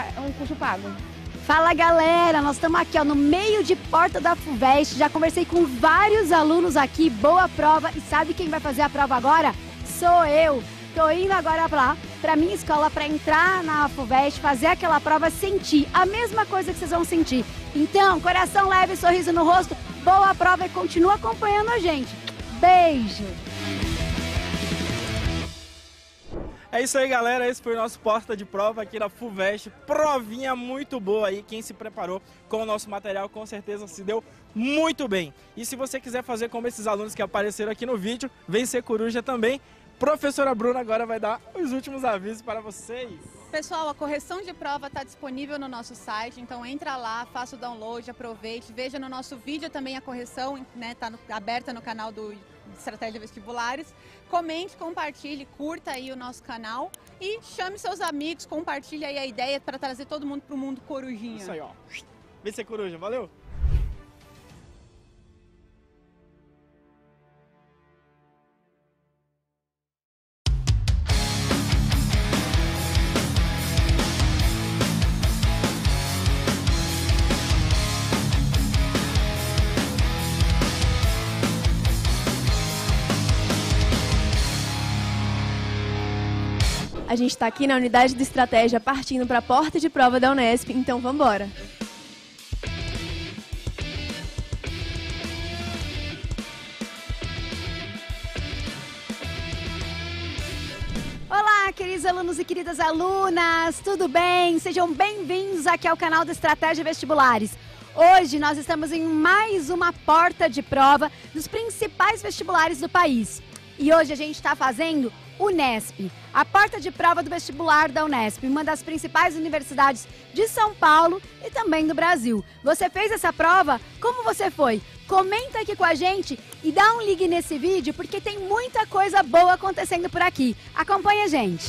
É um curso pago. Fala galera, nós estamos aqui ó, no meio de porta da FUVEST. Já conversei com vários alunos aqui, boa prova. E sabe quem vai fazer a prova agora? Sou eu. Tô indo agora lá para minha escola para entrar na FUVEST, fazer aquela prova, sentir a mesma coisa que vocês vão sentir. Então, coração leve, sorriso no rosto, boa prova e continua acompanhando a gente. Beijo! É isso aí, galera. Esse foi o nosso Porta de Prova aqui na FUVEST. Provinha muito boa aí. Quem se preparou com o nosso material, com certeza se deu muito bem. E se você quiser fazer como esses alunos que apareceram aqui no vídeo, vem ser coruja também. Professora Bruna agora vai dar os últimos avisos para vocês. Pessoal, a correção de prova está disponível no nosso site, então entra lá, faça o download, aproveite, veja no nosso vídeo também a correção, né? Está aberta no canal do Estratégia Vestibulares. Comente, compartilhe, curta aí o nosso canal e chame seus amigos, compartilhe aí a ideia para trazer todo mundo pro mundo corujinha. Isso aí, ó. se é coruja, valeu! A gente está aqui na unidade de estratégia partindo para a porta de prova da Unesp, então vamos embora. Olá, queridos alunos e queridas alunas, tudo bem? Sejam bem-vindos aqui ao canal da Estratégia Vestibulares. Hoje nós estamos em mais uma porta de prova dos principais vestibulares do país. E hoje a gente está fazendo Unesp, a porta de prova do vestibular da Unesp, uma das principais universidades de São Paulo e também do Brasil. Você fez essa prova? Como você foi? Comenta aqui com a gente e dá um like nesse vídeo porque tem muita coisa boa acontecendo por aqui. Acompanha a gente.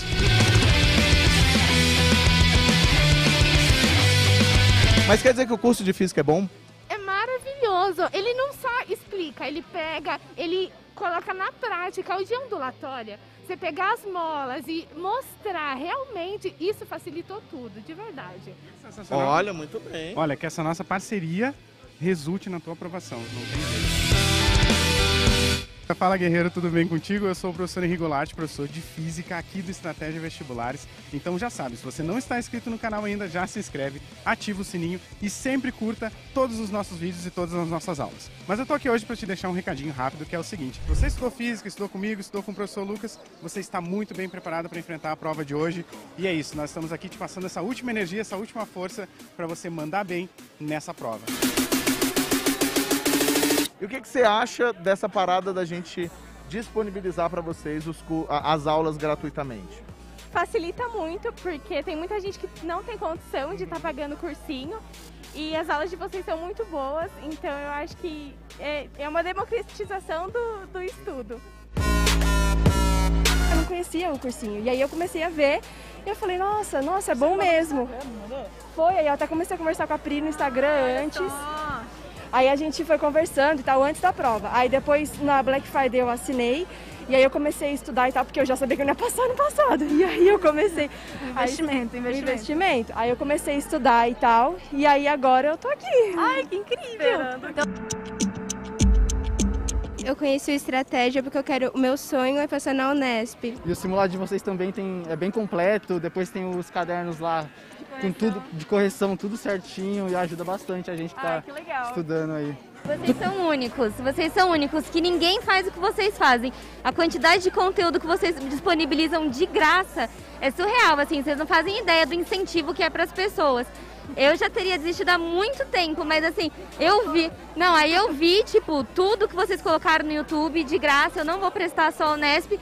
Mas quer dizer que o curso de física é bom? É maravilhoso. Ele não só explica, ele pega, ele coloca na prática o de ondulatória, você pegar as molas e mostrar realmente, isso facilitou tudo, de verdade. Olha, muito bem. Olha, que essa nossa parceria resulte na tua aprovação. Não tem jeito. Fala guerreiro, tudo bem contigo? Eu sou o professor Henrique Goulart, professor de Física aqui do Estratégia Vestibulares. Então já sabe, se você não está inscrito no canal ainda, já se inscreve, ativa o sininho e sempre curta todos os nossos vídeos e todas as nossas aulas. Mas eu tô aqui hoje para te deixar um recadinho rápido que é o seguinte: você estudou Física, estudou comigo, estudou com o professor Lucas, você está muito bem preparado para enfrentar a prova de hoje. E é isso, nós estamos aqui te passando essa última energia, essa última força para você mandar bem nessa prova. E o que, que você acha dessa parada da gente disponibilizar para vocês os, as aulas gratuitamente? Facilita muito, porque tem muita gente que não tem condição de estar tá pagando cursinho e as aulas de vocês são muito boas, então eu acho que é, é uma democratização do, do estudo. Eu não conhecia o cursinho, e aí eu comecei a ver e eu falei, nossa, nossa, é bom mesmo. Foi, aí eu até comecei a conversar com a Pri no Instagram antes. Aí a gente foi conversando e tal, antes da prova. Aí depois, na Black Friday, eu assinei. E aí eu comecei a estudar e tal, porque eu já sabia que eu não ia passar no passado. E aí eu comecei. investimento, investimento. Investimento. Aí eu comecei a estudar e tal. E aí agora eu tô aqui. Ai, que incrível! Então... Eu conheci o Estratégia porque eu quero. O meu sonho é passar na Unesp. E o simulado de vocês também tem, é bem completo, depois tem os cadernos lá com tudo de correção, tudo certinho e ajuda bastante a gente que ah, tá que estudando aí. Vocês são únicos, vocês são únicos, que ninguém faz o que vocês fazem. A quantidade de conteúdo que vocês disponibilizam de graça é surreal, assim, vocês não fazem ideia do incentivo que é para as pessoas. Eu já teria desistido há muito tempo, mas assim, eu vi. Não, aí eu vi, tipo, tudo que vocês colocaram no YouTube de graça, eu não vou prestar só o Nesp,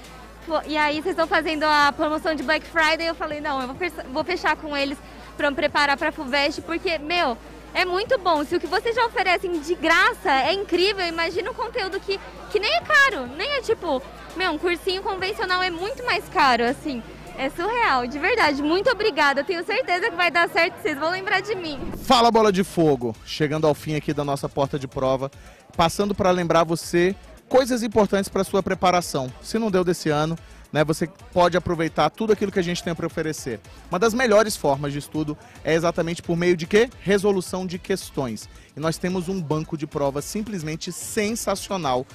e aí vocês estão fazendo a promoção de Black Friday, eu falei, não, eu vou fechar com eles para preparar para a FUVEST, porque, meu, é muito bom. Se o que vocês já oferecem de graça é incrível, imagina um conteúdo que, que nem é caro, nem é tipo, meu, um cursinho convencional é muito mais caro, assim. É surreal, de verdade. Muito obrigada. tenho certeza que vai dar certo, vocês vão lembrar de mim. Fala bola de fogo, chegando ao fim aqui da nossa porta de prova, passando para lembrar você coisas importantes para sua preparação. Se não deu desse ano, né, você pode aproveitar tudo aquilo que a gente tem para oferecer. Uma das melhores formas de estudo é exatamente por meio de quê? Resolução de questões. E nós temos um banco de provas simplesmente sensacional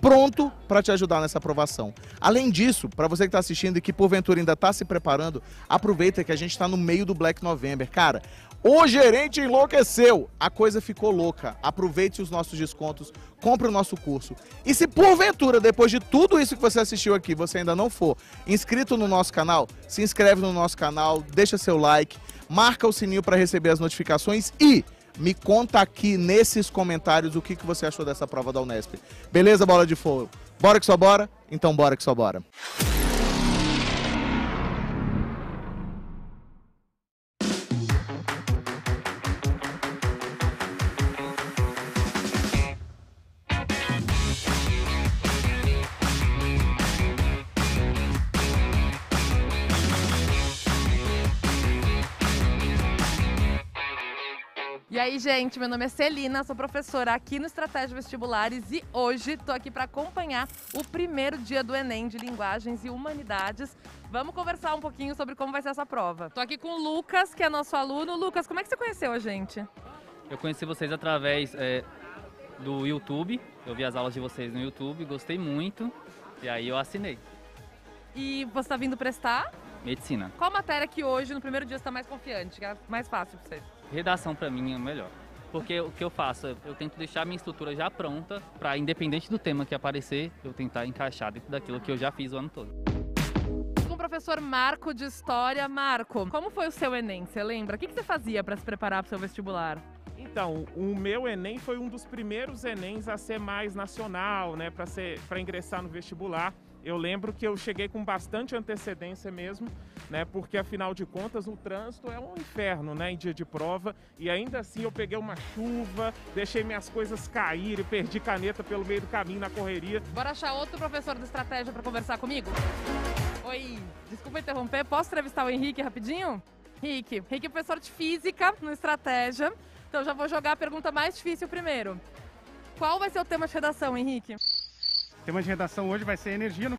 pronto para te ajudar nessa aprovação. Além disso, para você que está assistindo e que porventura ainda está se preparando, aproveita que a gente está no meio do Black November. Cara, o gerente enlouqueceu. A coisa ficou louca. Aproveite os nossos descontos, compre o nosso curso. E se porventura, depois de tudo isso que você assistiu aqui, você ainda não for inscrito no nosso canal, se inscreve no nosso canal, deixa seu like, marca o sininho para receber as notificações e me conta aqui nesses comentários o que, que você achou dessa prova da Unesp. Beleza, bola de fogo? Bora que só bora? Então bora que só bora. Oi, gente, meu nome é Celina, sou professora aqui no Estratégia Vestibulares e hoje estou aqui para acompanhar o primeiro dia do Enem de Linguagens e Humanidades. Vamos conversar um pouquinho sobre como vai ser essa prova. Estou aqui com o Lucas, que é nosso aluno. Lucas, como é que você conheceu a gente? Eu conheci vocês através é, do YouTube. Eu vi as aulas de vocês no YouTube, gostei muito e aí eu assinei. E você está vindo prestar? Medicina. Qual matéria que hoje, no primeiro dia, está mais confiante, que é mais fácil para vocês? Redação para mim é melhor. Porque o que eu faço, eu tento deixar minha estrutura já pronta para, independente do tema que aparecer, eu tentar encaixar dentro daquilo que eu já fiz o ano todo. Com o professor Marco de História, Marco, como foi o seu Enem? Você lembra? O que, que você fazia para se preparar para o seu vestibular? Então, o meu Enem foi um dos primeiros Enems a ser mais nacional, né, para ingressar no vestibular eu lembro que eu cheguei com bastante antecedência mesmo, né? Porque afinal de contas o trânsito é um inferno, né? Em dia de prova. E ainda assim eu peguei uma chuva, deixei minhas coisas caírem, perdi caneta pelo meio do caminho na correria. Bora achar outro professor de estratégia para conversar comigo? Oi, desculpa interromper, posso entrevistar o Henrique rapidinho? Henrique, Henrique é professor de física no Estratégia. Então já vou jogar a pergunta mais difícil primeiro. Qual vai ser o tema de redação, Henrique? Tema de redação hoje vai ser energia no...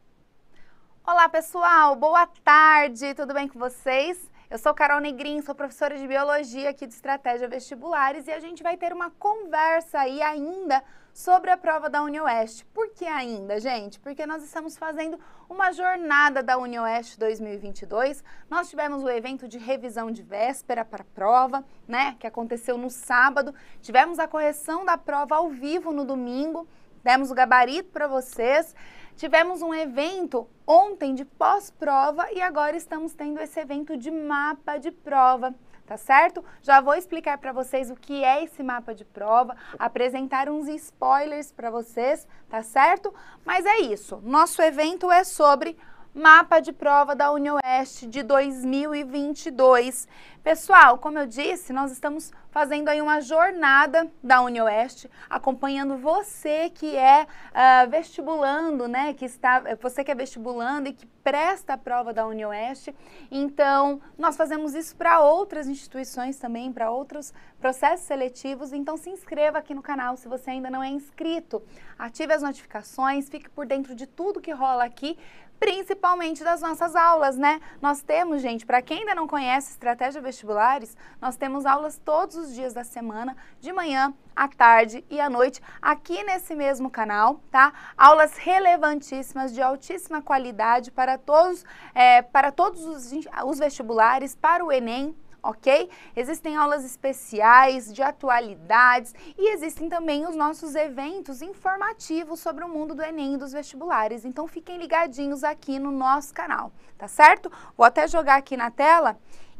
Olá, pessoal. Boa tarde. Tudo bem com vocês? Eu sou Carol Negrin, sou professora de Biologia aqui de Estratégia Vestibulares e a gente vai ter uma conversa aí ainda sobre a prova da UniOeste. Por que ainda, gente? Porque nós estamos fazendo uma jornada da UniOeste 2022. Nós tivemos o evento de revisão de véspera para a prova, né, que aconteceu no sábado. Tivemos a correção da prova ao vivo no domingo demos o gabarito para vocês. Tivemos um evento ontem de pós-prova e agora estamos tendo esse evento de mapa de prova tá certo? Já vou explicar para vocês o que é esse mapa de prova, apresentar uns spoilers para vocês, tá certo? Mas é isso, nosso evento é sobre mapa de prova da Oeste de 2022. Pessoal, como eu disse, nós estamos fazendo aí uma jornada da UniOeste, acompanhando você que é uh, vestibulando, né? Que está, você que é vestibulando e que presta a prova da UniOeste. Então, nós fazemos isso para outras instituições também, para outros processos seletivos. Então, se inscreva aqui no canal se você ainda não é inscrito. Ative as notificações, fique por dentro de tudo que rola aqui principalmente das nossas aulas, né? Nós temos, gente, para quem ainda não conhece Estratégia Vestibulares, nós temos aulas todos os os dias da semana, de manhã, à tarde e à noite, aqui nesse mesmo canal, tá? Aulas relevantíssimas, de altíssima qualidade para todos, é, para todos os, os vestibulares, para o Enem, ok? Existem aulas especiais de atualidades e existem também os nossos eventos informativos sobre o mundo do Enem e dos vestibulares. Então fiquem ligadinhos aqui no nosso canal, tá certo? Vou até jogar aqui na tela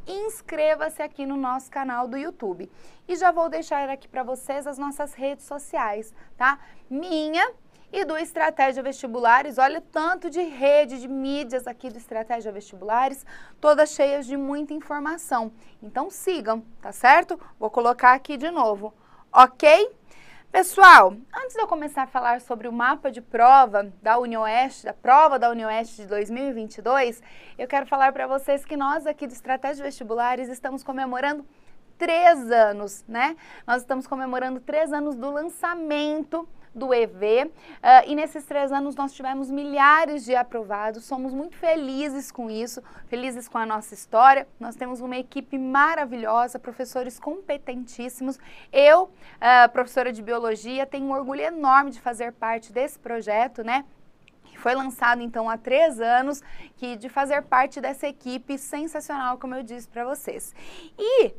inscreva-se aqui no nosso canal do YouTube. E já vou deixar aqui para vocês as nossas redes sociais, tá? Minha e do Estratégia Vestibulares, olha tanto de rede, de mídias aqui do Estratégia Vestibulares, todas cheias de muita informação. Então sigam, tá certo? Vou colocar aqui de novo, ok? Pessoal, antes de eu começar a falar sobre o mapa de prova da UniOeste, da prova da UniOeste de 2022, eu quero falar para vocês que nós aqui do Estratégia Vestibulares estamos comemorando três anos, né? Nós estamos comemorando três anos do lançamento do EV. Uh, ah, e nesses três anos nós tivemos milhares de aprovados, somos muito felizes com isso, felizes com a nossa história. Nós temos uma equipe maravilhosa, professores competentíssimos. Eu, uh, professora de biologia, tenho um orgulho enorme de fazer parte desse projeto, né? foi lançado então há três anos, que de fazer parte dessa equipe sensacional, como eu disse para vocês. E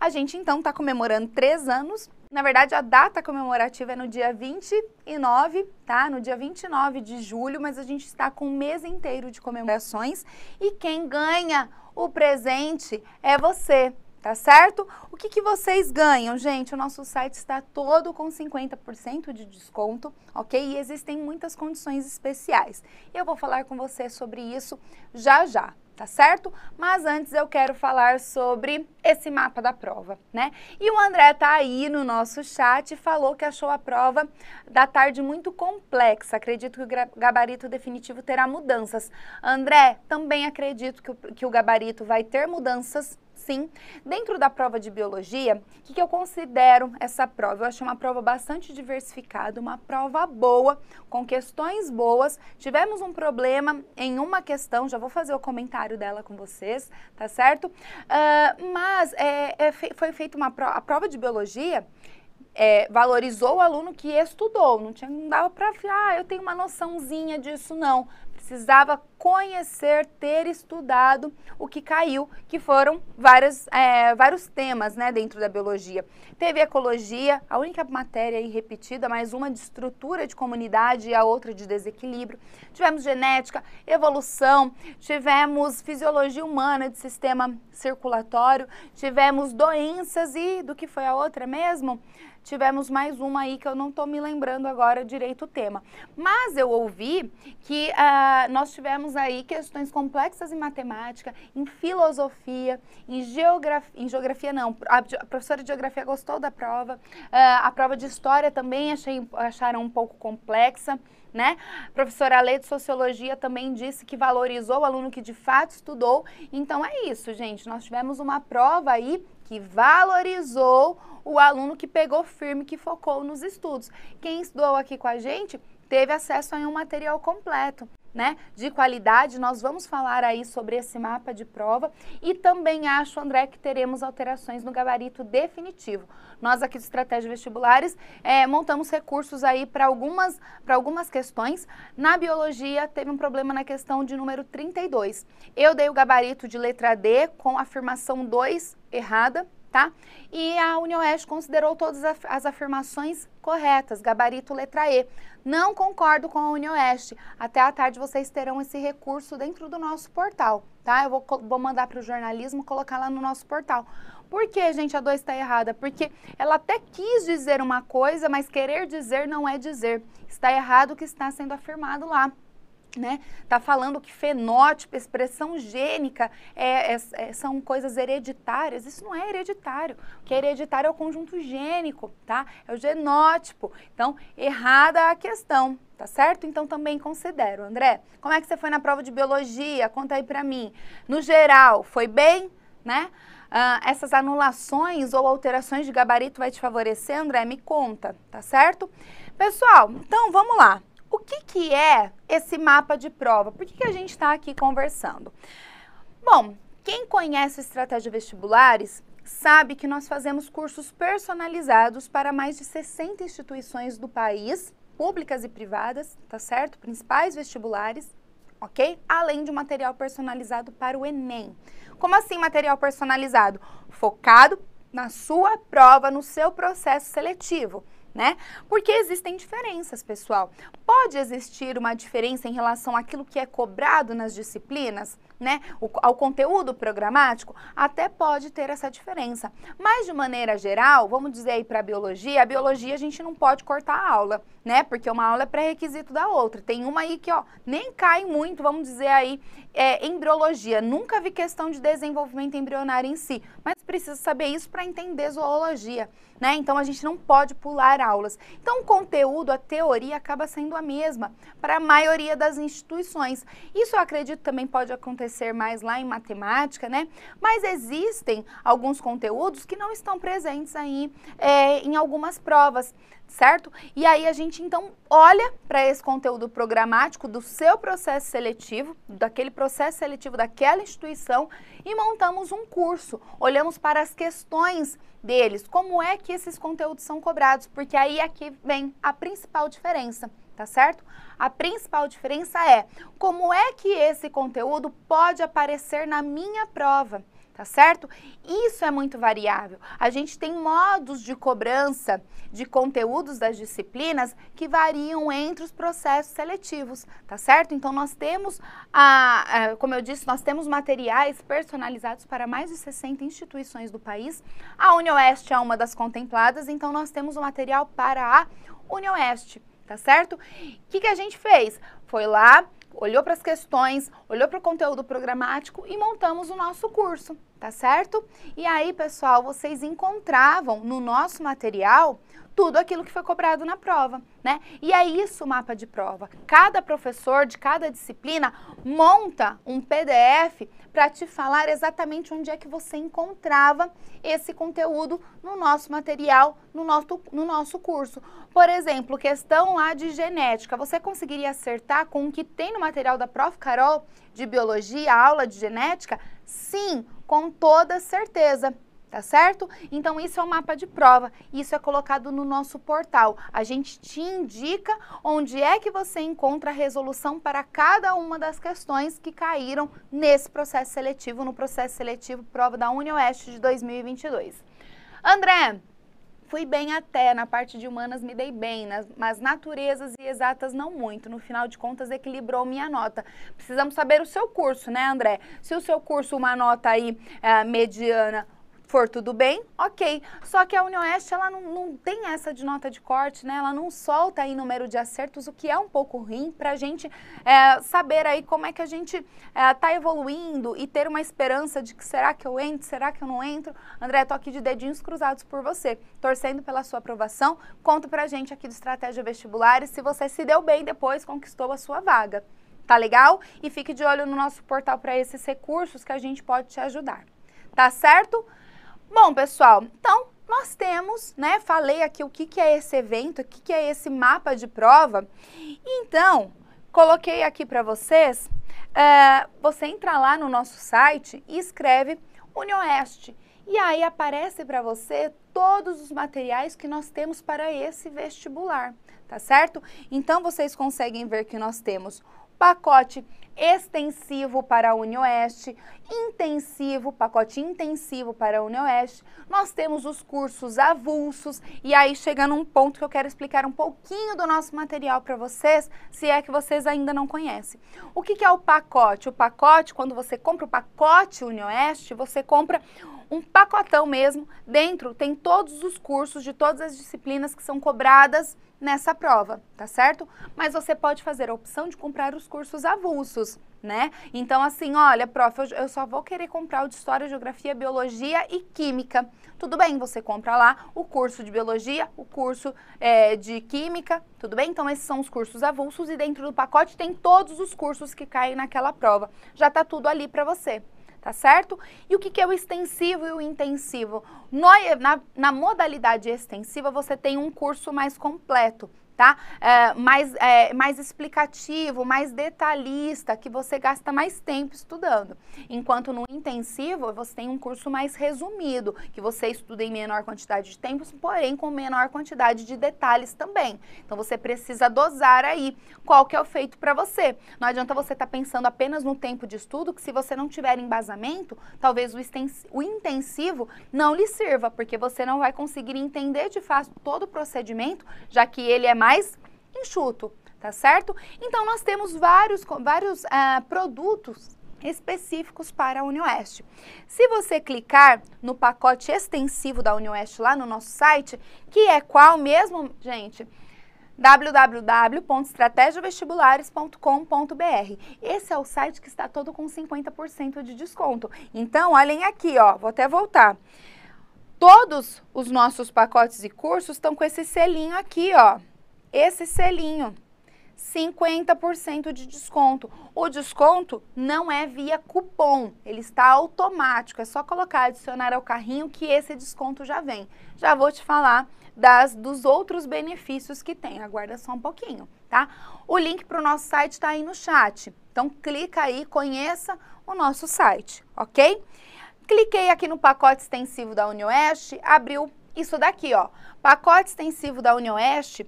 a gente então está comemorando três anos na verdade, a data comemorativa é no dia 29, tá? No dia 29 de julho, mas a gente está com um mês inteiro de comemorações e quem ganha o presente é você tá certo? O que, que vocês ganham, gente? O nosso site está todo com 50% de desconto, ok? E existem muitas condições especiais. Eu vou falar com você sobre isso já já tá certo? Mas antes eu quero falar sobre esse mapa da prova, né? E o André tá aí no nosso chat e falou que achou a prova da tarde muito complexa. Acredito que o gabarito definitivo terá mudanças. André, também acredito que o, que o gabarito vai ter mudanças, sim. Dentro da prova de biologia, o que, que eu considero essa prova? Eu acho uma prova bastante diversificada, uma prova boa, com questões boas. Tivemos um problema em uma questão, já vou fazer o comentário dela com vocês, tá certo? Uh, mas é, é, foi feita uma prova, a prova de biologia, é, valorizou o aluno que estudou, não, tinha, não dava para, ah, eu tenho uma noçãozinha disso, não. Precisava conhecer, ter estudado o que caiu, que foram várias, é, vários temas né, dentro da biologia. Teve ecologia, a única matéria aí repetida, mas uma de estrutura de comunidade e a outra de desequilíbrio. Tivemos genética, evolução, tivemos fisiologia humana de sistema circulatório, tivemos doenças e do que foi a outra mesmo? tivemos mais uma aí que eu não estou me lembrando agora direito o tema. Mas eu ouvi que uh, nós tivemos temos aí questões complexas em matemática, em filosofia, em geografia, em geografia não, a professora de geografia gostou da prova, uh, a prova de história também achei, acharam um pouco complexa, né? A professora Alê de Sociologia também disse que valorizou o aluno que de fato estudou. Então é isso, gente. Nós tivemos uma prova aí que valorizou o aluno que pegou firme, que focou nos estudos. Quem estudou aqui com a gente teve acesso a um material completo. Né, de qualidade, nós vamos falar aí sobre esse mapa de prova e também acho, André, que teremos alterações no gabarito definitivo. Nós aqui do Estratégia Vestibulares é, montamos recursos aí para algumas, algumas questões. Na biologia teve um problema na questão de número 32. Eu dei o gabarito de letra D com afirmação 2 errada, tá? E a UniOeste considerou todas as afirmações corretas, gabarito letra E. Não concordo com a Unioeste. Até à tarde vocês terão esse recurso dentro do nosso portal, tá? Eu vou, vou mandar para o jornalismo colocar lá no nosso portal. Por que, gente, a 2 está errada? Porque ela até quis dizer uma coisa, mas querer dizer não é dizer. Está errado o que está sendo afirmado lá né? Tá falando que fenótipo, expressão gênica é, é, é, são coisas hereditárias. Isso não é hereditário. O que é hereditário é o conjunto gênico, tá? É o genótipo. Então, errada a questão, tá certo? Então também considero, André. Como é que você foi na prova de biologia? Conta aí para mim. No geral, foi bem, né? Ah, essas anulações ou alterações de gabarito vai te favorecer, André? Me conta, tá certo? Pessoal, então vamos lá. O que, que é esse mapa de prova? Por que, que a gente está aqui conversando? Bom, quem conhece estratégia vestibulares sabe que nós fazemos cursos personalizados para mais de 60 instituições do país, públicas e privadas, tá certo? Principais vestibulares, ok? Além de material personalizado para o Enem. Como assim material personalizado? Focado na sua prova, no seu processo seletivo né? Porque existem diferenças, pessoal. Pode existir uma diferença em relação àquilo que é cobrado nas disciplinas, né? O, ao conteúdo programático, até pode ter essa diferença. Mas de maneira geral, vamos dizer aí para a biologia, a biologia a gente não pode cortar a aula, né? Porque uma aula é pré-requisito da outra. Tem uma aí que, ó, nem cai muito, vamos dizer aí, é, embriologia. Nunca vi questão de desenvolvimento embrionário em si, mas precisa saber isso para entender zoologia, né? Então a gente não pode pular aulas. Então o conteúdo, a teoria acaba sendo a mesma para a maioria das instituições. Isso eu acredito também pode acontecer mais lá em matemática, né? Mas existem alguns conteúdos que não estão presentes aí é, em algumas provas certo? E aí a gente então olha para esse conteúdo programático do seu processo seletivo, daquele processo seletivo daquela instituição e montamos um curso. Olhamos para as questões deles, como é que esses conteúdos são cobrados, porque aí aqui é vem a principal diferença tá certo? A principal diferença é como é que esse conteúdo pode aparecer na minha prova tá certo? Isso é muito variável. A gente tem modos de cobrança de conteúdos das disciplinas que variam entre os processos seletivos, tá certo? Então nós temos, a, a, como eu disse, nós temos materiais personalizados para mais de 60 instituições do país. A Unioeste é uma das contempladas, então nós temos o um material para a Unioeste, tá certo? O que, que a gente fez? Foi lá, olhou para as questões, olhou para o conteúdo programático e montamos o nosso curso, tá certo? E aí, pessoal, vocês encontravam no nosso material tudo aquilo que foi cobrado na prova, né? E é isso o mapa de prova. Cada professor de cada disciplina monta um PDF para te falar exatamente onde é que você encontrava esse conteúdo no nosso material, no nosso, no nosso curso. Por exemplo, questão lá de genética. Você conseguiria acertar com o que tem no material da Prof. Carol de biologia, aula de genética? Sim, com toda certeza tá certo? Então isso é o mapa de prova, isso é colocado no nosso portal. A gente te indica onde é que você encontra a resolução para cada uma das questões que caíram nesse processo seletivo, no processo seletivo prova da UniOeste de 2022. André, fui bem até, na parte de humanas me dei bem, mas naturezas e exatas não muito. No final de contas, equilibrou minha nota. Precisamos saber o seu curso, né, André? Se o seu curso, uma nota aí é, mediana for tudo bem, ok. Só que a União Oeste, ela não, não tem essa de nota de corte, né? Ela não solta aí número de acertos, o que é um pouco ruim para a gente é, saber aí como é que a gente está é, tá evoluindo e ter uma esperança de que será que eu entro, será que eu não entro? André, tô aqui de dedinhos cruzados por você, torcendo pela sua aprovação. Conta para a gente aqui do Estratégia Vestibulares se você se deu bem depois, conquistou a sua vaga. Tá legal? E fique de olho no nosso portal para esses recursos que a gente pode te ajudar. Tá certo? Bom, pessoal, então nós temos, né? Falei aqui o que, que é esse evento, o que, que é esse mapa de prova. Então, coloquei aqui para vocês. Uh, você entra lá no nosso site e escreve Oeste E aí aparece para você todos os materiais que nós temos para esse vestibular, tá certo? Então vocês conseguem ver que nós temos o pacote extensivo para a Oeste, intensivo, pacote intensivo para a Oeste. Nós temos os cursos avulsos e aí chegando um ponto que eu quero explicar um pouquinho do nosso material para vocês, se é que vocês ainda não conhecem. O que, que é o pacote? O pacote, quando você compra o pacote Oeste, você compra um pacotão mesmo. Dentro tem todos os cursos de todas as disciplinas que são cobradas nessa prova, tá certo? Mas você pode fazer a opção de comprar os cursos avulsos cursos, né? Então, assim, olha, prof, eu só vou querer comprar o de História, Geografia, Biologia e Química. Tudo bem, você compra lá o curso de Biologia, o curso é, de Química, tudo bem? Então, esses são os cursos avulsos e dentro do pacote tem todos os cursos que caem naquela prova. Já está tudo ali para você. Tá certo? E o que, que é o extensivo e o intensivo? No, na, na modalidade extensiva, você tem um curso mais completo tá? É, mais, é, mais explicativo, mais detalhista, que você gasta mais tempo estudando. Enquanto no intensivo, você tem um curso mais resumido, que você estuda em menor quantidade de tempos, porém com menor quantidade de detalhes também. Então você precisa dosar aí qual que é o feito para você. Não adianta você estar tá pensando apenas no tempo de estudo, que se você não tiver embasamento, talvez o, o intensivo não lhe sirva, porque você não vai conseguir entender de fato todo o procedimento, já que ele é mais mais enxuto, tá certo? Então nós temos vários, vários ah, produtos específicos para a UniOeste. Se você clicar no pacote extensivo da UniOeste lá no nosso site, que é qual mesmo, gente? www.estrategiavestibulares.com.br. Esse é o site que está todo com 50% de desconto. Então, olhem aqui, ó, vou até voltar. Todos os nossos pacotes e cursos estão com esse selinho aqui, ó, esse selinho. 50% de desconto. O desconto não é via cupom, ele está automático, é só colocar adicionar ao carrinho que esse desconto já vem. Já vou te falar das dos outros benefícios que tem, aguarda só um pouquinho, tá? O link para o nosso site está aí no chat. Então clica aí, conheça o nosso site, OK? Cliquei aqui no pacote extensivo da Unioeste, abriu isso daqui, ó. Pacote extensivo da União Oeste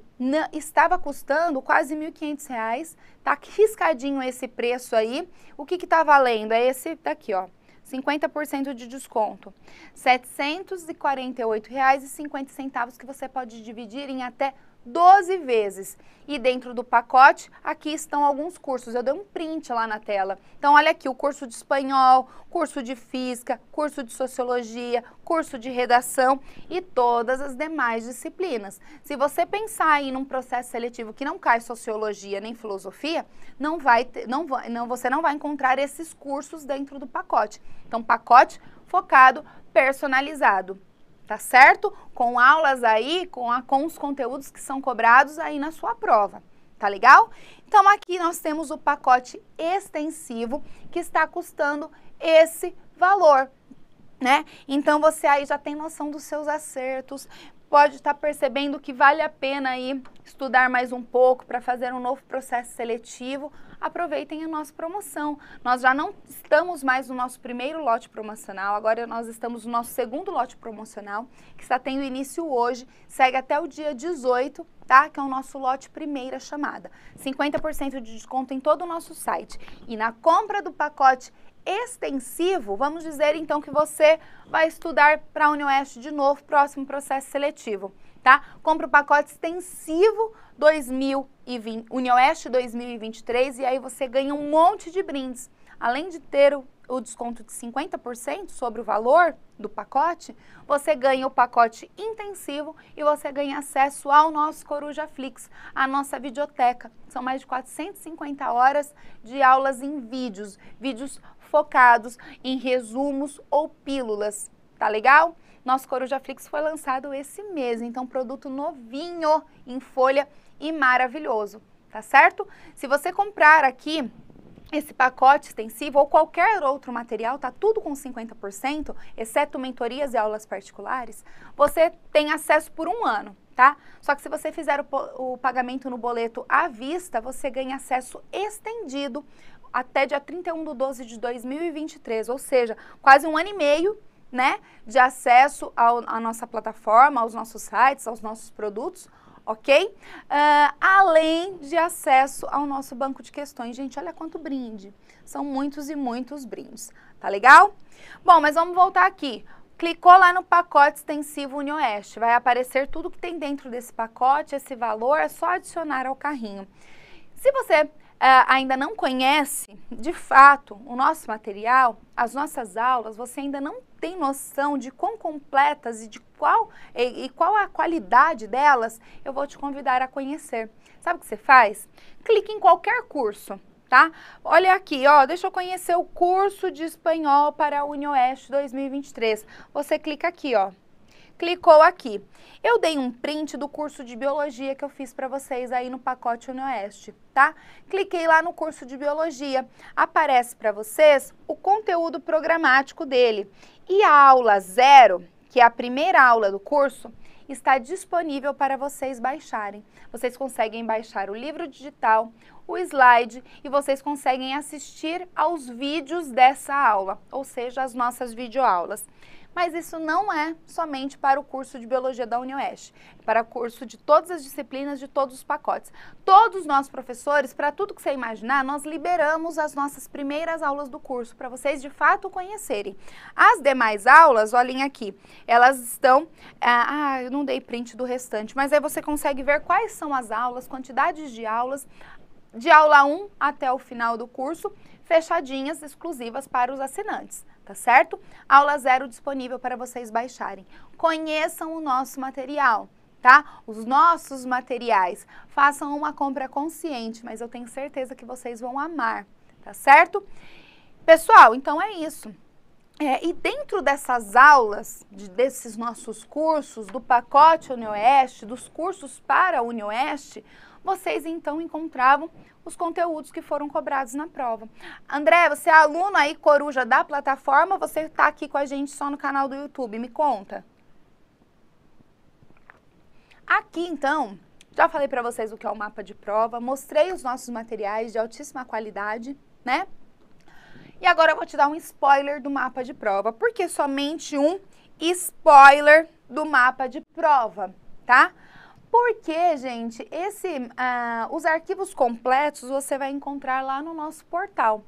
estava custando quase R$ 1.500. Tá riscadinho esse preço aí. O que que tá valendo? É esse daqui, ó. 50% de desconto. R$ 748,50 que você pode dividir em até 12 vezes. E dentro do pacote, aqui estão alguns cursos. Eu dei um print lá na tela. Então, olha aqui o curso de espanhol, curso de física, curso de sociologia, curso de redação e todas as demais disciplinas. Se você pensar em um processo seletivo que não cai sociologia nem filosofia, não vai, ter, não, vai não, você não vai encontrar esses cursos dentro do pacote. Então, pacote focado, personalizado tá certo? Com aulas aí, com, a, com os conteúdos que são cobrados aí na sua prova, tá legal? Então aqui nós temos o pacote extensivo que está custando esse valor, né? Então você aí já tem noção dos seus acertos, pode estar tá percebendo que vale a pena aí estudar mais um pouco para fazer um novo processo seletivo, aproveitem a nossa promoção. Nós já não estamos mais no nosso primeiro lote promocional, agora nós estamos no nosso segundo lote promocional, que está tendo início hoje, segue até o dia 18 tá? Que é o nosso lote primeira chamada. 50% de desconto em todo o nosso site. E na compra do pacote extensivo, vamos dizer então que você vai estudar para a UniOeste de novo, próximo processo seletivo, tá? Compra o pacote extensivo 2000 20, Unioeste 2023 e aí você ganha um monte de brindes. Além de ter o, o desconto de 50% sobre o valor do pacote, você ganha o pacote intensivo e você ganha acesso ao nosso Coruja Flix, a nossa videoteca. São mais de 450 horas de aulas em vídeos, vídeos focados em resumos ou pílulas Tá legal? Nosso Coruja Flix foi lançado esse mês, então produto novinho em folha e maravilhoso, tá certo? Se você comprar aqui esse pacote extensivo ou qualquer outro material, tá tudo com 50%, exceto mentorias e aulas particulares, você tem acesso por um ano, tá? Só que se você fizer o, o pagamento no boleto à vista, você ganha acesso estendido até dia 31 de 12 de 2023, ou seja, quase um ano e meio né, de acesso à nossa plataforma, aos nossos sites, aos nossos produtos, ok? Uh, além de acesso ao nosso banco de questões. Gente, olha quanto brinde. São muitos e muitos brindes, tá legal? Bom, mas vamos voltar aqui. Clicou lá no pacote extensivo UniOeste, vai aparecer tudo que tem dentro desse pacote, esse valor, é só adicionar ao carrinho. Se você Uh, ainda não conhece, de fato, o nosso material, as nossas aulas, você ainda não tem noção de quão completas e de qual e, e qual a qualidade delas, eu vou te convidar a conhecer. Sabe o que você faz? Clique em qualquer curso. Tá? Olha aqui, ó, deixa eu conhecer o curso de espanhol para a UniOeste 2023. Você clica aqui, ó, clicou aqui. Eu dei um print do curso de biologia que eu fiz para vocês aí no pacote Unioeste, tá? Cliquei lá no curso de biologia, aparece para vocês o conteúdo programático dele. E a aula zero, que é a primeira aula do curso, está disponível para vocês baixarem. Vocês conseguem baixar o livro digital, o slide e vocês conseguem assistir aos vídeos dessa aula, ou seja, as nossas videoaulas. Mas isso não é somente para o curso de Biologia da UniOeste, é para o curso de todas as disciplinas, de todos os pacotes. Todos os nossos professores, para tudo que você imaginar, nós liberamos as nossas primeiras aulas do curso, para vocês de fato conhecerem. As demais aulas, olhem aqui, elas estão... É, ah, eu não dei print do restante, mas aí você consegue ver quais são as aulas, quantidades de aulas, de aula 1 até o final do curso, fechadinhas exclusivas para os assinantes tá certo? Aula zero disponível para vocês baixarem. Conheçam o nosso material. Tá? Os nossos materiais. Façam uma compra consciente, mas eu tenho certeza que vocês vão amar, tá certo? Pessoal, então é isso. É, e dentro dessas aulas, de, desses nossos cursos, do pacote UniOeste, dos cursos para a UniOeste, vocês então encontravam os conteúdos que foram cobrados na prova. André, você é aluno aí coruja da plataforma, você está aqui com a gente só no canal do YouTube, me conta. Aqui então, já falei para vocês o que é o mapa de prova, mostrei os nossos materiais de altíssima qualidade, né? E agora eu vou te dar um spoiler do mapa de prova, porque somente um spoiler do mapa de prova, tá? Porque, gente, esse, uh, os arquivos completos você vai encontrar lá no nosso portal.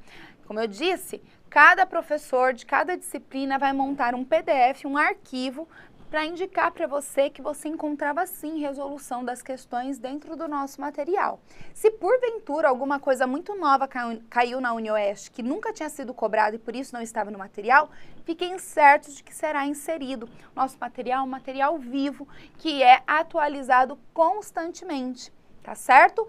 Como eu disse, cada professor de cada disciplina vai montar um PDF, um arquivo para indicar para você que você encontrava sim resolução das questões dentro do nosso material. Se porventura alguma coisa muito nova caiu na UniOeste que nunca tinha sido cobrada e por isso não estava no material, fiquem certos de que será inserido. Nosso material é um material vivo que é atualizado constantemente tá certo?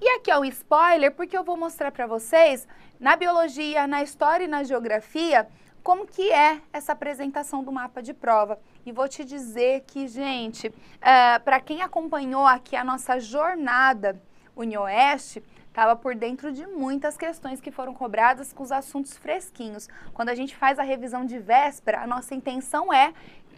E aqui é um spoiler porque eu vou mostrar para vocês na biologia, na história e na geografia como que é essa apresentação do mapa de prova. E vou te dizer que, gente, uh, eh, para quem acompanhou aqui a nossa jornada Unioeste, estava por dentro de muitas questões que foram cobradas com os assuntos fresquinhos. Quando a gente faz a revisão de véspera, a nossa intenção é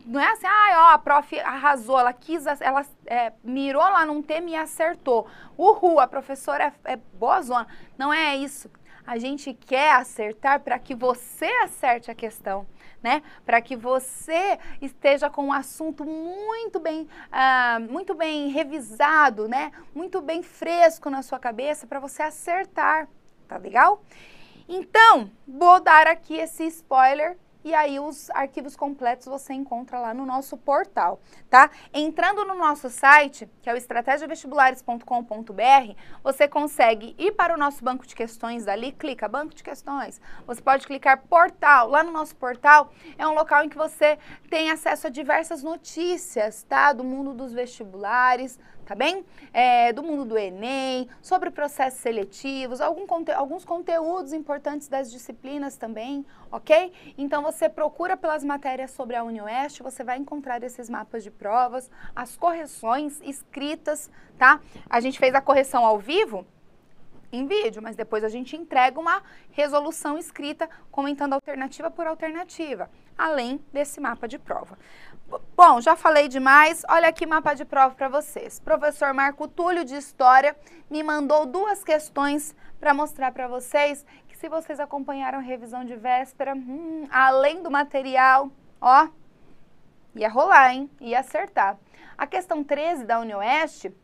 não é assim, ah, ó, a prof arrasou, ela quis, ela é, mirou lá num tema e acertou. Uhul, a professora é, é boa zona. Não é isso. A gente quer acertar para que você acerte a questão, né? Para que você esteja com o um assunto muito bem, ah, muito bem revisado, né? Muito bem fresco na sua cabeça para você acertar, tá legal? Então, vou dar aqui esse spoiler e aí os arquivos completos você encontra lá no nosso portal, tá? Entrando no nosso site, que é o estratégiavestibulares.com.br, você consegue ir para o nosso banco de questões ali, clica banco de questões. Você pode clicar portal. Lá no nosso portal é um local em que você tem acesso a diversas notícias, tá? Do mundo dos vestibulares, tá bem? É, do mundo do Enem, sobre processos seletivos, algum conte alguns conteúdos importantes das disciplinas também, ok? Então você procura pelas matérias sobre a UniOeste, você vai encontrar esses mapas de provas, as correções escritas, tá? A gente fez a correção ao vivo, em vídeo, mas depois a gente entrega uma resolução escrita comentando alternativa por alternativa, além desse mapa de prova. Bom, já falei demais. Olha aqui mapa de prova para vocês. Professor Marco Túlio de História me mandou duas questões para mostrar para vocês que se vocês acompanharam a revisão de véspera, hum, além do material, ó, ia rolar, hein? Ia acertar. A questão 13 da Unioeste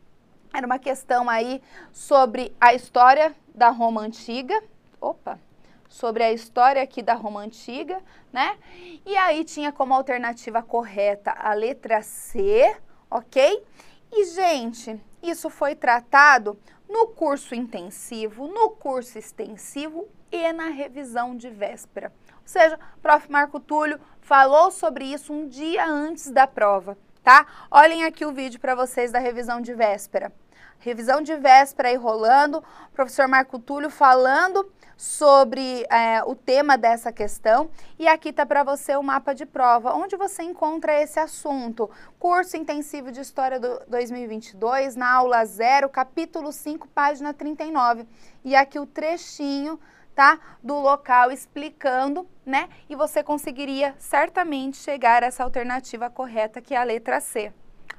era uma questão aí sobre a história da Roma Antiga. Opa, sobre a história aqui da Roma Antiga, né? E aí tinha como alternativa correta a letra C, ok? E, gente, isso foi tratado no curso intensivo, no curso extensivo e na revisão de véspera. Ou seja, o prof. Marco Túlio falou sobre isso um dia antes da prova, tá? Olhem aqui o vídeo para vocês da revisão de véspera. Revisão de véspera aí rolando, professor Marco Túlio falando sobre é, o tema dessa questão. E aqui está para você o mapa de prova, onde você encontra esse assunto. Curso intensivo de História do 2022, na aula 0, capítulo 5, página 39. E aqui o trechinho tá? Do local explicando, né? E você conseguiria certamente chegar a essa alternativa correta que é a letra C.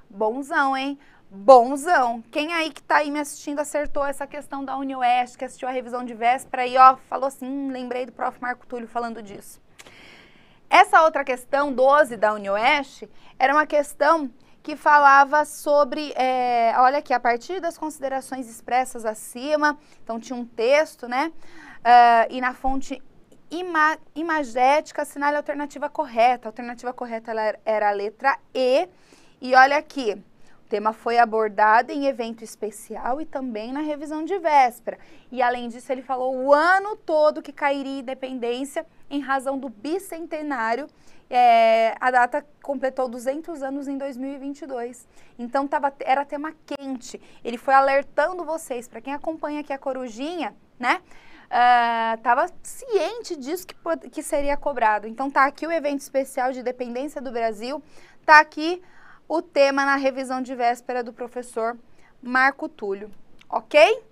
Bonzão, hein? bonzão. Quem aí que tá aí me assistindo acertou essa questão da UniOeste, que assistiu a revisão de véspera aí ó, falou assim, hum, lembrei do prof. Marco Túlio falando disso. Essa outra questão, 12 da UniOeste, era uma questão que falava sobre, é, olha aqui, a partir das considerações expressas acima, então tinha um texto, né, uh, e na fonte ima, imagética assinale a alternativa correta. A alternativa correta era a letra E, e olha aqui, o tema foi abordado em evento especial e também na revisão de véspera. E além disso, ele falou o ano todo que cairia independência em razão do bicentenário. É, a data completou 200 anos em 2022. Então tava, era tema quente. Ele foi alertando vocês, para quem acompanha aqui a Corujinha, né? Uh, ciente disso que, que seria cobrado. Então tá aqui o evento especial de dependência do Brasil, tá aqui o tema na revisão de véspera do professor Marco Túlio, ok?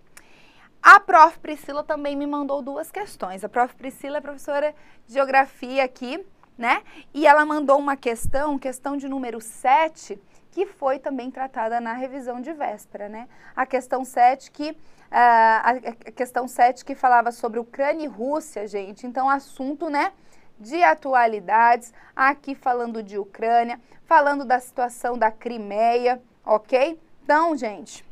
A prof. Priscila também me mandou duas questões. A prof. Priscila é professora de geografia aqui, né? E ela mandou uma questão, questão de número 7, que foi também tratada na revisão de véspera, né? A questão 7 que uh, a questão 7 que falava sobre Ucrânia e Rússia, gente. Então, assunto, né, de atualidades, aqui falando de Ucrânia, falando da situação da Crimeia, ok? Então, gente,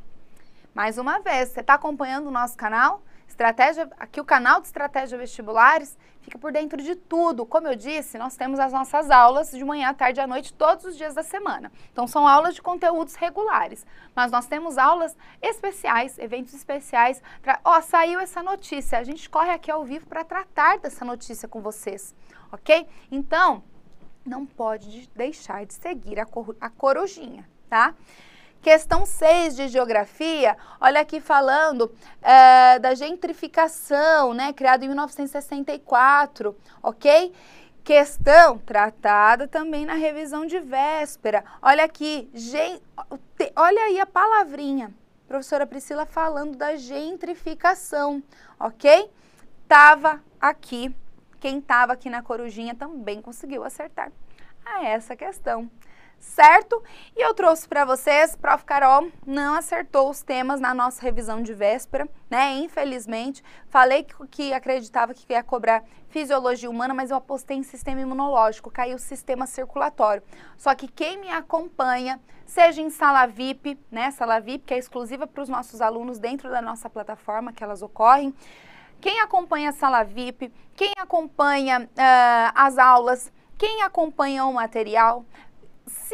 mais uma vez, você está acompanhando o nosso canal? Estratégia, aqui o canal de Estratégia Vestibulares, Fica por dentro de tudo. Como eu disse, nós temos as nossas aulas de manhã, tarde e à noite, todos os dias da semana. Então, são aulas de conteúdos regulares. Mas nós temos aulas especiais, eventos especiais. Ó, oh, saiu essa notícia. A gente corre aqui ao vivo para tratar dessa notícia com vocês, ok? Então, não pode deixar de seguir a, cor a corujinha, tá? Questão 6 de geografia, olha aqui falando é, da gentrificação, né, criado em 1964, ok? Questão tratada também na revisão de véspera. Olha aqui, olha aí a palavrinha, professora Priscila falando da gentrificação, ok? Tava aqui, quem tava aqui na Corujinha também conseguiu acertar a essa questão certo? E eu trouxe para vocês, Prof. Carol não acertou os temas na nossa revisão de véspera, né? Infelizmente, falei que, que acreditava que ia cobrar fisiologia humana, mas eu apostei em sistema imunológico, caiu o sistema circulatório. Só que quem me acompanha, seja em sala VIP, né? Sala VIP que é exclusiva para os nossos alunos dentro da nossa plataforma que elas ocorrem, quem acompanha a sala VIP, quem acompanha uh, as aulas, quem acompanha o material,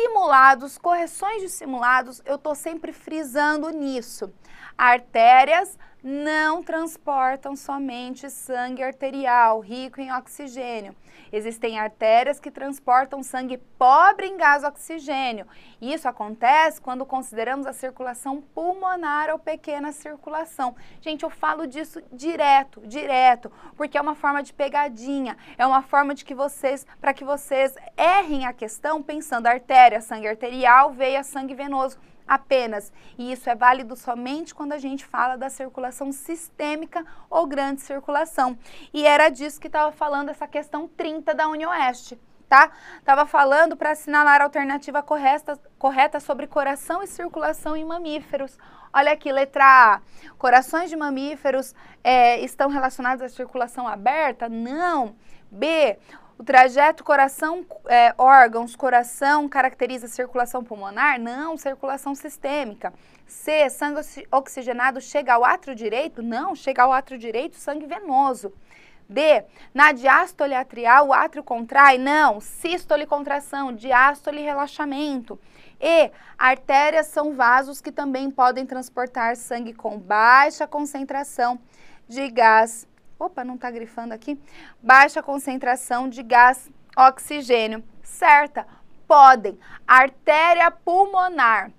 simulados, correções de simulados, eu estou sempre frisando nisso. Artérias não transportam somente sangue arterial rico em oxigênio. Existem artérias que transportam sangue pobre em gás oxigênio. Isso acontece quando consideramos a circulação pulmonar ou pequena circulação. Gente, eu falo disso direto, direto, porque é uma forma de pegadinha, é uma forma de que vocês, para que vocês errem a questão pensando artéria, sangue arterial, veia, sangue venoso apenas. E isso é válido somente quando a gente fala da circulação sistêmica ou grande circulação. E era disso que estava falando essa questão 30 da União Oeste tá? Tava falando para assinalar a alternativa correta, correta sobre coração e circulação em mamíferos. Olha aqui, letra A. Corações de mamíferos é, estão relacionados à circulação aberta? Não. B. O trajeto coração, é, órgãos, coração caracteriza circulação pulmonar? Não, circulação sistêmica. C, sangue oxigenado chega ao átrio direito? Não, chega ao átrio direito, sangue venoso. D. Na diástole atrial, o átrio contrai? Não. Sístole, contração. Diástole, relaxamento. E. Artérias são vasos que também podem transportar sangue com baixa concentração de gás Opa, não está grifando aqui? Baixa concentração de gás oxigênio. Certa, podem. Artéria pulmonar.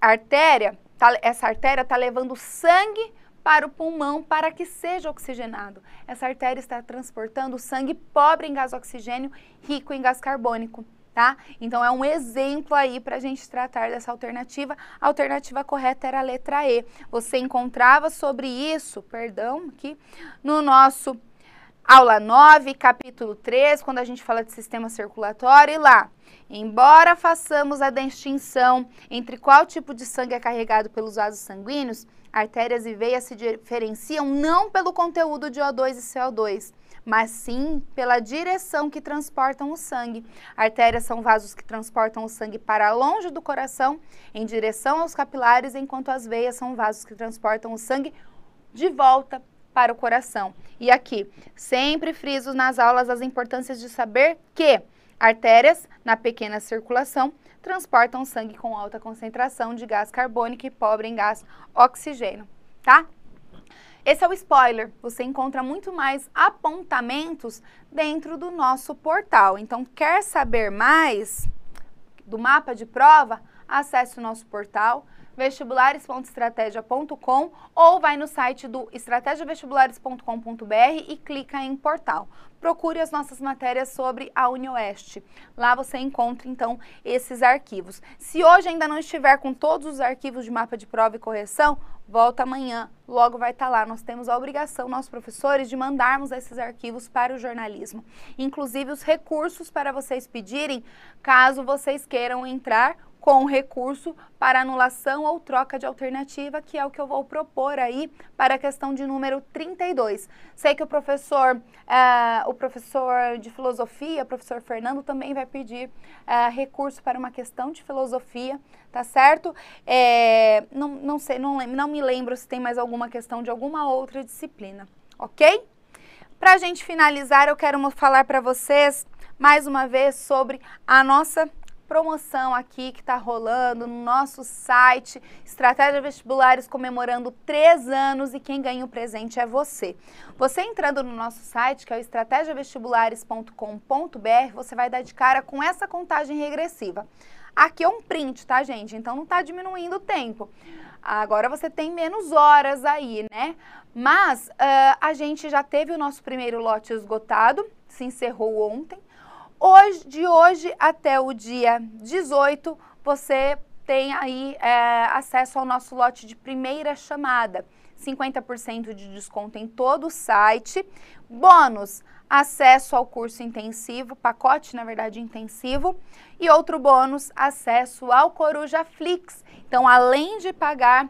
artéria, tá, essa artéria está levando sangue para o pulmão para que seja oxigenado. Essa artéria está transportando sangue pobre em gás oxigênio, rico em gás carbônico tá? Então é um exemplo aí para a gente tratar dessa alternativa. A alternativa correta era a letra E. Você encontrava sobre isso, perdão, aqui, no nosso aula 9, capítulo 3, quando a gente fala de sistema circulatório, e lá, embora façamos a distinção entre qual tipo de sangue é carregado pelos vasos sanguíneos, artérias e veias se diferenciam não pelo conteúdo de O2 e CO2, mas sim pela direção que transportam o sangue. Artérias são vasos que transportam o sangue para longe do coração, em direção aos capilares, enquanto as veias são vasos que transportam o sangue de volta para o coração. E aqui, sempre friso nas aulas as importâncias de saber que artérias, na pequena circulação, transportam sangue com alta concentração de gás carbônico e pobre em gás oxigênio, tá? Esse é o spoiler. Você encontra muito mais apontamentos dentro do nosso portal. Então, quer saber mais do mapa de prova? Acesse o nosso portal vestibulares.estratégia.com ou vai no site do estratégiavestibulares.com.br e clica em portal. Procure as nossas matérias sobre a Unioeste. Lá você encontra então esses arquivos. Se hoje ainda não estiver com todos os arquivos de mapa de prova e correção, volta amanhã, logo vai estar tá lá. Nós temos a obrigação, nós professores, de mandarmos esses arquivos para o jornalismo. Inclusive os recursos para vocês pedirem, caso vocês queiram entrar com recurso para anulação ou troca de alternativa, que é o que eu vou propor aí para a questão de número 32. Sei que o professor, uh, o professor de filosofia, o professor Fernando, também vai pedir uh, recurso para uma questão de filosofia, tá certo? É, não, não sei, não, não me lembro se tem mais alguma questão de alguma outra disciplina, ok? Para a gente finalizar, eu quero falar para vocês mais uma vez sobre a nossa promoção aqui que está rolando no nosso site, Estratégia Vestibulares comemorando três anos e quem ganha o presente é você. Você entrando no nosso site, que é o estratégiavestibulares.com.br, você vai dar de cara com essa contagem regressiva. Aqui é um print, tá, gente? Então não está diminuindo o tempo. Agora você tem menos horas aí, né? Mas uh, a gente já teve o nosso primeiro lote esgotado, se encerrou ontem hoje, de hoje até o dia 18, você tem aí é, acesso ao nosso lote de primeira chamada. 50% de desconto em todo o site. Bônus, acesso ao curso intensivo, pacote, na verdade, intensivo. E outro bônus, acesso ao Coruja Flix. Então, além de pagar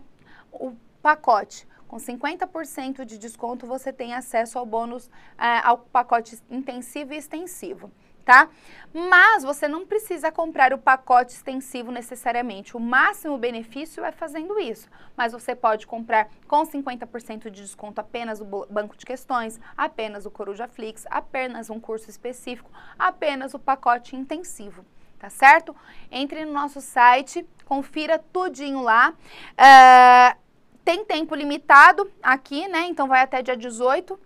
o pacote com 50% de desconto, você tem acesso ao bônus, é, ao pacote intensivo e extensivo tá? Mas você não precisa comprar o pacote extensivo necessariamente. O máximo benefício é fazendo isso. Mas você pode comprar com 50% de desconto apenas o banco de questões, apenas o Coruja Flix, apenas um curso específico, apenas o pacote intensivo tá certo? Entre no nosso site, confira tudinho lá. Uh, tem tempo limitado aqui, né? Então vai até dia 18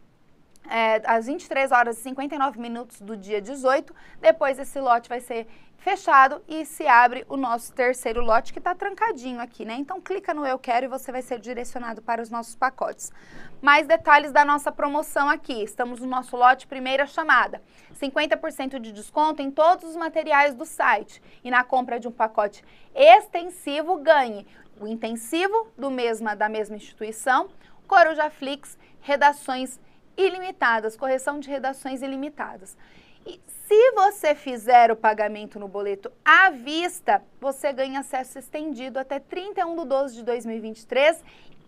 é, às 23 horas e 59 minutos do dia 18. Depois esse lote vai ser fechado e se abre o nosso terceiro lote que está trancadinho aqui, né? Então clica no eu quero e você vai ser direcionado para os nossos pacotes. Mais detalhes da nossa promoção aqui. Estamos no nosso lote primeira chamada. 50% de desconto em todos os materiais do site e na compra de um pacote extensivo ganhe o intensivo do mesma da mesma instituição, Coruja Flix, redações ilimitadas, correção de redações ilimitadas. E se você fizer o pagamento no boleto à vista, você ganha acesso estendido até 31 de 12 de 2023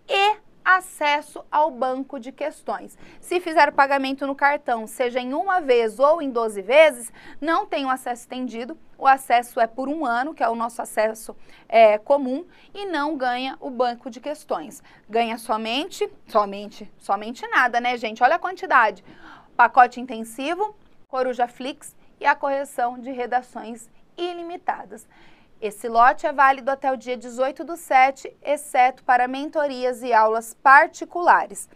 e acesso ao banco de questões. Se fizer o pagamento no cartão, seja em uma vez ou em 12 vezes, não tem o acesso estendido, o acesso é por um ano, que é o nosso acesso é, comum, e não ganha o banco de questões. Ganha somente, somente, somente nada, né, gente? Olha a quantidade. Pacote intensivo, Coruja Flix e a correção de redações ilimitadas. Esse lote é válido até o dia 18 do 7, exceto para mentorias e aulas particulares.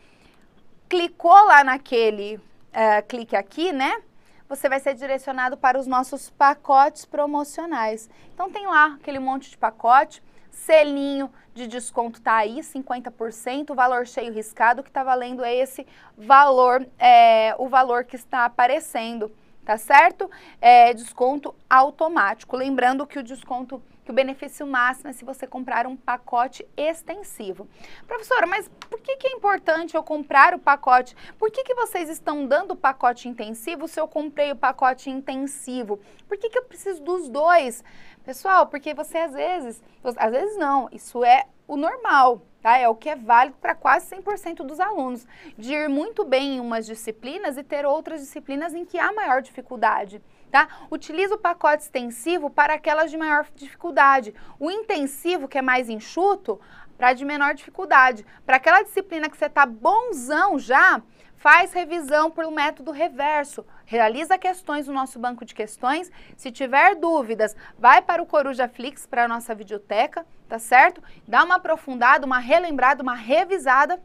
Clicou lá naquele uh, clique aqui, né? Você vai ser direcionado para os nossos pacotes promocionais. Então tem lá aquele monte de pacote, selinho de desconto tá aí, 50%, valor cheio riscado, que está valendo é esse valor, é, o valor que está aparecendo tá certo? É desconto automático. Lembrando que o desconto, que o benefício máximo é se você comprar um pacote extensivo. Professora, mas por que, que é importante eu comprar o pacote? Por que, que vocês estão dando o pacote intensivo se eu comprei o pacote intensivo? Por que, que eu preciso dos dois? Pessoal, porque você às vezes, às vezes não, isso é o normal tá? É o que é válido para quase 100% dos alunos, de ir muito bem em umas disciplinas e ter outras disciplinas em que há maior dificuldade. Tá? Utiliza o pacote extensivo para aquelas de maior dificuldade. O intensivo, que é mais enxuto, para de menor dificuldade. Para aquela disciplina que você está bonzão já, faz revisão pelo método reverso. Realiza questões no nosso banco de questões. Se tiver dúvidas, vai para o Coruja Flix, para a nossa videoteca tá certo? Dá uma aprofundada, uma relembrada, uma revisada.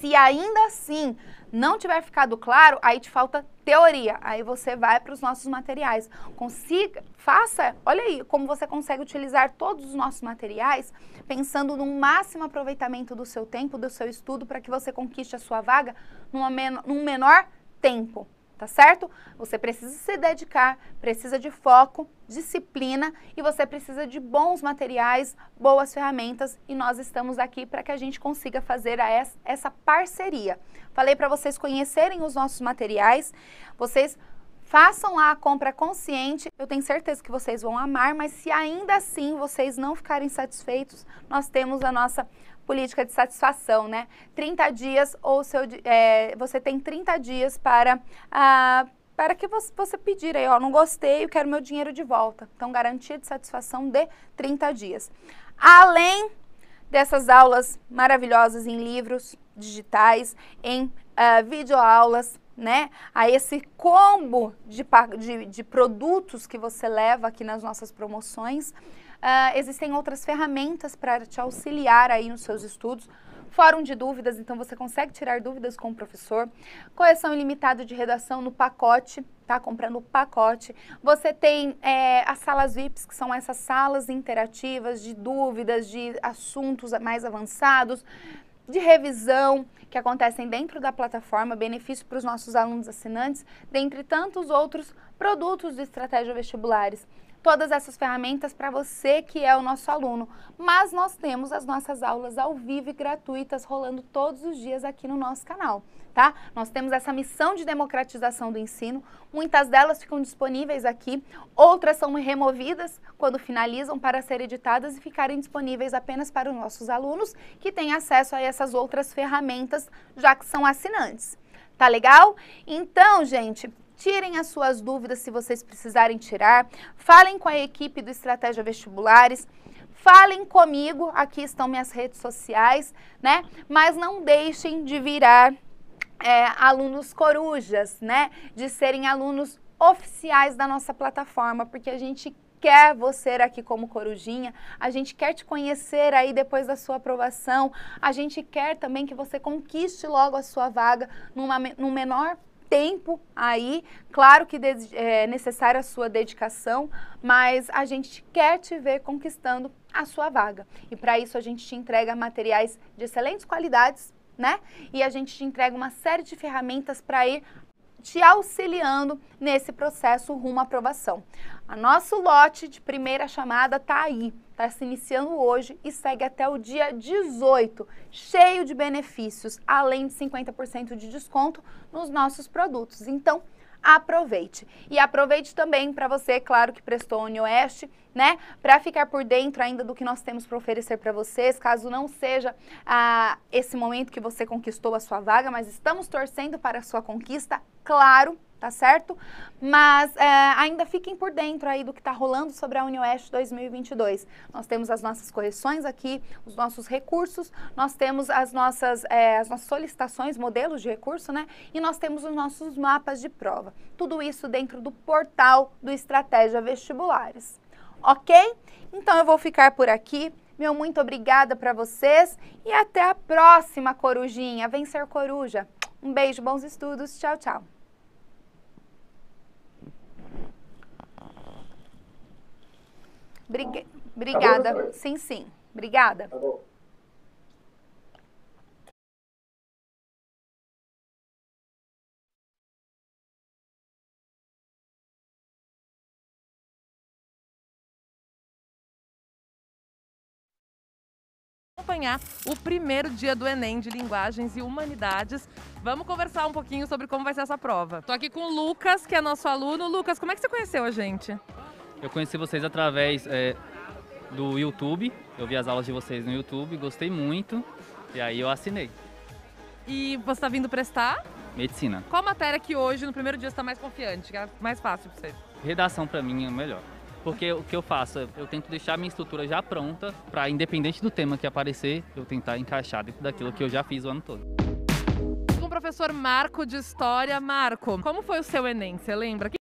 Se ainda assim não tiver ficado claro, aí te falta teoria. Aí você vai para os nossos materiais. Consiga, faça, olha aí como você consegue utilizar todos os nossos materiais pensando no máximo aproveitamento do seu tempo, do seu estudo, para que você conquiste a sua vaga numa, num menor tempo tá certo? Você precisa se dedicar, precisa de foco, disciplina e você precisa de bons materiais, boas ferramentas e nós estamos aqui para que a gente consiga fazer essa, essa parceria. Falei para vocês conhecerem os nossos materiais, vocês Façam lá a compra consciente, eu tenho certeza que vocês vão amar, mas se ainda assim vocês não ficarem satisfeitos, nós temos a nossa política de satisfação, né? 30 dias ou seu, é, você tem 30 dias para, ah, para que você, você pedir aí, ó, não gostei, eu quero meu dinheiro de volta. Então, garantia de satisfação de 30 dias. Além dessas aulas maravilhosas em livros digitais, em uh, videoaulas, né, a esse combo de, de, de, produtos que você leva aqui nas nossas promoções. Uh, existem outras ferramentas para te auxiliar aí nos seus estudos. Fórum de dúvidas, então você consegue tirar dúvidas com o professor. Correção ilimitada de redação no pacote, tá? Comprando o pacote. Você tem é, as salas VIPs, que são essas salas interativas de dúvidas, de assuntos mais avançados de revisão que acontecem dentro da plataforma, benefício para os nossos alunos assinantes, dentre tantos outros produtos de estratégia vestibulares todas essas ferramentas para você que é o nosso aluno. Mas nós temos as nossas aulas ao vivo e gratuitas rolando todos os dias aqui no nosso canal. Tá? Nós temos essa missão de democratização do ensino, muitas delas ficam disponíveis aqui, outras são removidas quando finalizam para serem editadas e ficarem disponíveis apenas para os nossos alunos que têm acesso a essas outras ferramentas, já que são assinantes. Tá legal? Então, gente, Tirem as suas dúvidas se vocês precisarem tirar. Falem com a equipe do Estratégia Vestibulares. Falem comigo, aqui estão minhas redes sociais, né? Mas não deixem de virar é, alunos corujas, né? De serem alunos oficiais da nossa plataforma, porque a gente quer você aqui como corujinha, a gente quer te conhecer aí depois da sua aprovação, a gente quer também que você conquiste logo a sua vaga numa, num menor tempo aí. Claro que é necessária a sua dedicação, mas a gente quer te ver conquistando a sua vaga. E para isso a gente te entrega materiais de excelentes qualidades, né? E a gente te entrega uma série de ferramentas para ir te auxiliando nesse processo rumo à aprovação. A nosso lote de primeira chamada está aí, está se iniciando hoje e segue até o dia 18, cheio de benefícios, além de 50% de desconto nos nossos produtos. Então, aproveite. E aproveite também para você, claro, que prestou a Oeste, né? Para ficar por dentro ainda do que nós temos para oferecer para vocês, caso não seja ah, esse momento que você conquistou a sua vaga, mas estamos torcendo para a sua conquista, claro, tá certo? Mas é, ainda fiquem por dentro aí do que está rolando sobre a UniOeste 2022. Nós temos as nossas correções aqui, os nossos recursos, nós temos as nossas, é, as nossas solicitações, modelos de recurso, né? E nós temos os nossos mapas de prova. Tudo isso dentro do portal do Estratégia Vestibulares. Ok? Então eu vou ficar por aqui. Meu muito obrigada para vocês e até a próxima, Corujinha. Vem ser coruja. Um beijo, bons estudos. Tchau, tchau. Briga... Obrigada. Tá sim, sim. Obrigada. Tá bom. acompanhar o primeiro dia do Enem de Linguagens e Humanidades. Vamos conversar um pouquinho sobre como vai ser essa prova. Estou aqui com o Lucas, que é nosso aluno. Lucas, como é que você conheceu a gente? Eu conheci vocês através é, do YouTube. Eu vi as aulas de vocês no YouTube, gostei muito. E aí eu assinei. E você está vindo prestar? Medicina. Qual matéria que hoje, no primeiro dia, você está mais confiante, que é mais fácil para você? Redação para mim é melhor. Porque o que eu faço, eu tento deixar minha estrutura já pronta para, independente do tema que aparecer, eu tentar encaixar dentro daquilo que eu já fiz o ano todo. Com o professor Marco de História. Marco, como foi o seu Enem? Você lembra?